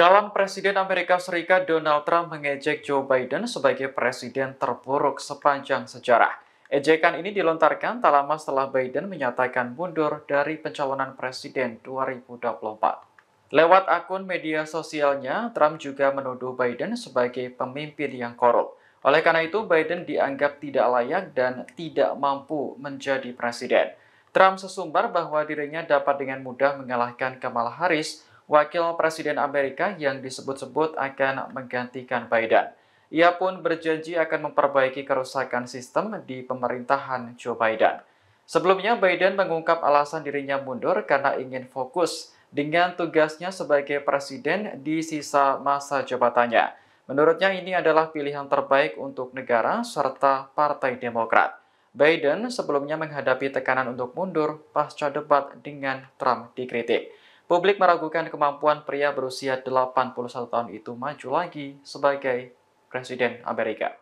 Calon Presiden Amerika Serikat Donald Trump mengejek Joe Biden sebagai presiden terburuk sepanjang sejarah. Ejekan ini dilontarkan tak lama setelah Biden menyatakan mundur dari pencalonan presiden 2024. Lewat akun media sosialnya, Trump juga menuduh Biden sebagai pemimpin yang korup. Oleh karena itu, Biden dianggap tidak layak dan tidak mampu menjadi presiden. Trump sesumbar bahwa dirinya dapat dengan mudah mengalahkan Kamala Harris wakil presiden Amerika yang disebut-sebut akan menggantikan Biden. Ia pun berjanji akan memperbaiki kerusakan sistem di pemerintahan Joe Biden. Sebelumnya, Biden mengungkap alasan dirinya mundur karena ingin fokus dengan tugasnya sebagai presiden di sisa masa jabatannya. Menurutnya ini adalah pilihan terbaik untuk negara serta Partai Demokrat. Biden sebelumnya menghadapi tekanan untuk mundur pasca debat dengan Trump dikritik. Publik meragukan kemampuan pria berusia 81 tahun itu maju lagi sebagai Presiden Amerika.